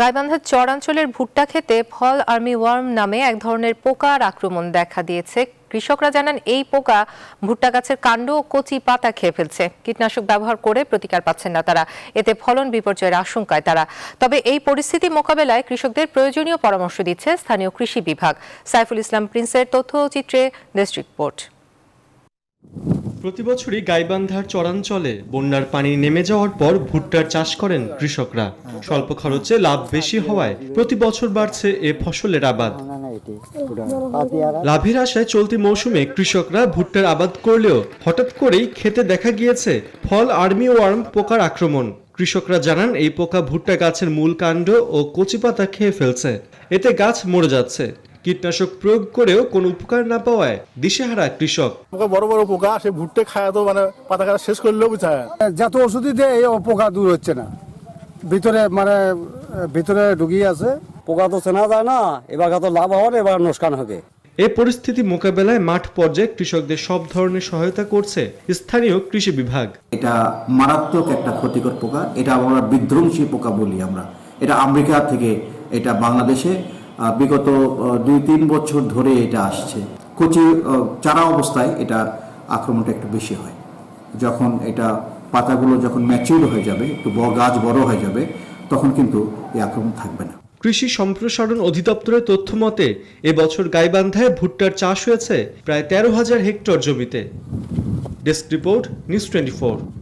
গাইবান্ধার চরাঞ্চলের ভুট্টা খেতে ফল আর্মি ওয়ার্ম নামে এক ধরনের পোকার আক্রমণ দেখা দিয়েছে কৃষকরা জানান এই পোকা ভুট্টা গাছের কাণ্ড ও কচি পাতা খেয়ে ফেলছে কীটনাশক ব্যবহার করে প্রতিকার পাচ্ছেন না তারা এতে ফলন বিপর্যয়ের আশঙ্কায় তারা তবে এই পরিস্থিতি মোকাবেলায় কৃষকদের প্রয়োজনীয় পরামর্শ দিচ্ছে স্থানীয় কৃষি বিভাগ সাইফুল ইসলাম প্রিন্সের তথ্যচিত্রে ডিস্ট্রিক্ট রিপোর্ট প্রতি বছরই গাইবান্ধার চরাঞ্চলে বন্যার পানি নেমে যাওয়ার পর ভুট্টার চাষ করেন কৃষকরা স্বল্প খরচে লাভ বেশি হওয়ায় প্রতি বছর বাড়ছে এ ফসলের আবাদ লাভের আশায় চলতি মৌসুমে কৃষকরা ভুট্টার আবাদ করলেও হঠাৎ করেই খেতে দেখা গিয়েছে ফল আর্মি ওয়ার্ম পোকার আক্রমণ কৃষকরা জানান এই পোকা ভুট্টা গাছের মূল কাণ্ড ও কচি পাতা খেয়ে ফেলছে এতে গাছ মরে যাচ্ছে কীটনাশক প্রয়োগ করেও কোনো উপকার না পাওয়ায় দিশেহারা কৃষক বড় বড় পোকা সে ভুট্টে খায় তো মানে পাতা কাটা শেষ করলেও বুঝায় যত ওষুধই দেয় এই পোকা দূর হচ্ছে না ভিতরে মানে ভিতরে ঢুকিয়ে আছে পোকা তো চেনা যায় না এবার তো লাভ হওয়ার এবার নোসকান হবে এই পরিস্থিতি মোকাবেলায় মাঠ পর্যায়ে কৃষকদের সব ধরনের সহায়তা করছে স্থানীয় কৃষি বিভাগ এটা মারাত্মক একটা ক্ষতিকর পোকা এটা আমরা বিধ্বংসী পোকা বলি আমরা এটা আমেরিকা থেকে এটা বাংলাদেশে বিগত দুই তিন বছর ধরে এটা আসছে কচি চারা অবস্থায় এটা আক্রমণটা একটু বেশি হয় যখন এটা পাতাগুলো যখন ম্যাচিউর হয়ে যাবে একটু গাছ বড় হয়ে যাবে তখন কিন্তু এই আক্রমণ থাকবে না কৃষি সম্প্রসারণ অধিদপ্তরের তথ্য মতে এবছর গাইবান্ধায় ভুট্টার চাষ হয়েছে প্রায় তেরো হাজার হেক্টর জমিতে ডেস্ক রিপোর্ট নিউজ টোয়েন্টি